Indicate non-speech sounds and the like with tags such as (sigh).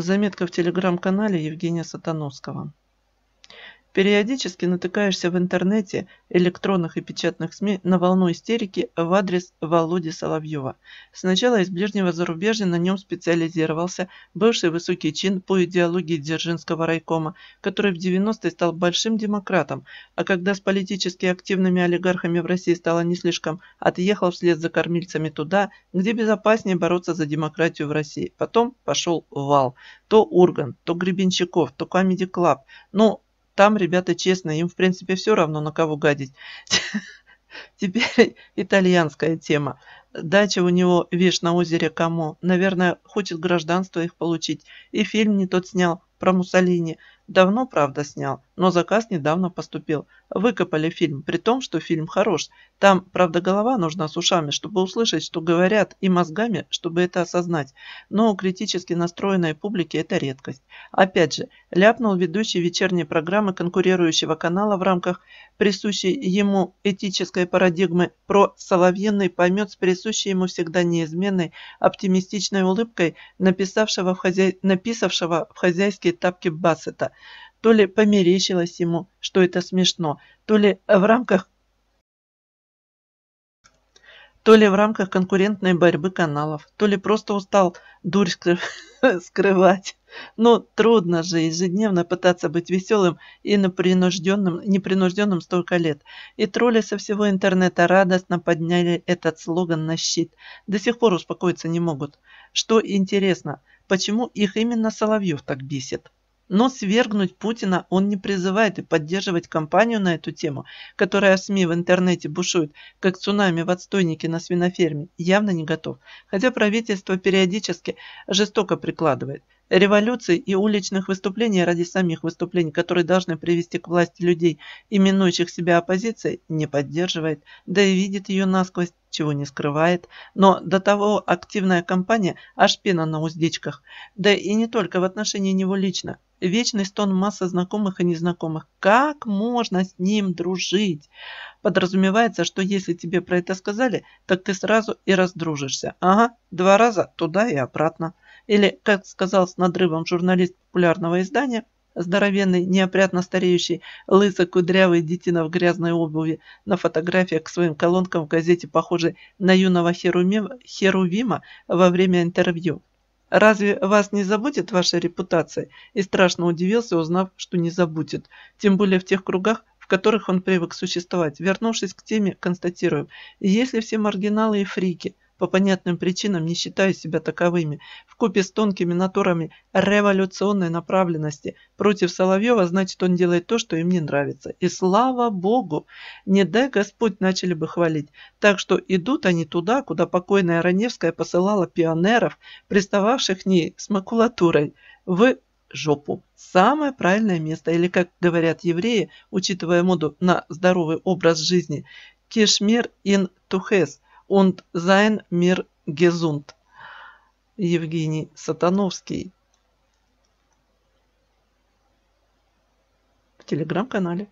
Заметка в телеграм-канале Евгения Сатановского. Периодически натыкаешься в интернете, электронных и печатных СМИ на волну истерики в адрес Володи Соловьева. Сначала из ближнего зарубежья на нем специализировался бывший высокий чин по идеологии Дзержинского райкома, который в 90-е стал большим демократом, а когда с политически активными олигархами в России стало не слишком, отъехал вслед за кормильцами туда, где безопаснее бороться за демократию в России. Потом пошел вал. То Урган, то Гребенщиков, то Камеди Клаб. Но ну, там ребята честно, им в принципе все равно на кого гадить. (laughs) Теперь итальянская тема. Дача у него, вишь, на озере Камо. Наверное, хочет гражданство их получить. И фильм не тот снял, про Муссолини. Давно, правда, снял но заказ недавно поступил. Выкопали фильм, при том, что фильм хорош. Там, правда, голова нужна с ушами, чтобы услышать, что говорят, и мозгами, чтобы это осознать. Но у критически настроенной публики это редкость. Опять же, ляпнул ведущий вечерней программы конкурирующего канала в рамках присущей ему этической парадигмы про Соловьенный поймет с присущей ему всегда неизменной оптимистичной улыбкой написавшего в хозяй... написавшего в хозяйские тапки Бассета – то ли померещилось ему, что это смешно, то ли в рамках то ли в рамках конкурентной борьбы каналов, то ли просто устал дурь (laughs) скрывать. Но трудно же ежедневно пытаться быть веселым и непринужденным, непринужденным столько лет. И тролли со всего интернета радостно подняли этот слоган на щит. До сих пор успокоиться не могут. Что интересно, почему их именно Соловьев так бесит? Но свергнуть Путина он не призывает и поддерживать кампанию на эту тему, которая в СМИ в интернете бушует, как цунами в отстойнике на свиноферме, явно не готов. Хотя правительство периодически жестоко прикладывает. Революции и уличных выступлений ради самих выступлений, которые должны привести к власти людей, именующих себя оппозицией, не поддерживает, да и видит ее насквозь чего не скрывает, но до того активная компания аж пена на уздечках. Да и не только в отношении него лично. Вечный стон масса знакомых и незнакомых. Как можно с ним дружить? Подразумевается, что если тебе про это сказали, так ты сразу и раздружишься. Ага, два раза туда и обратно. Или, как сказал с надрывом журналист популярного издания – Здоровенный, неопрятно стареющий, лысый, кудрявый детина в грязной обуви на фотографиях к своим колонкам в газете, похожий на юного Херувима во время интервью. «Разве вас не забудет ваша репутация?» И страшно удивился, узнав, что не забудет. Тем более в тех кругах, в которых он привык существовать. Вернувшись к теме, констатирую: если все маргиналы и фрики – по понятным причинам не считаю себя таковыми, в купе с тонкими натурами революционной направленности. Против Соловьева, значит, он делает то, что им не нравится. И слава богу, не дай Господь начали бы хвалить. Так что идут они туда, куда покойная Раневская посылала пионеров, пристававших к ней с макулатурой, в жопу. Самое правильное место, или, как говорят евреи, учитывая моду на здоровый образ жизни, кешмир ин тухес – und sein mir gesund. Евгений Сатановский в телеграм-канале.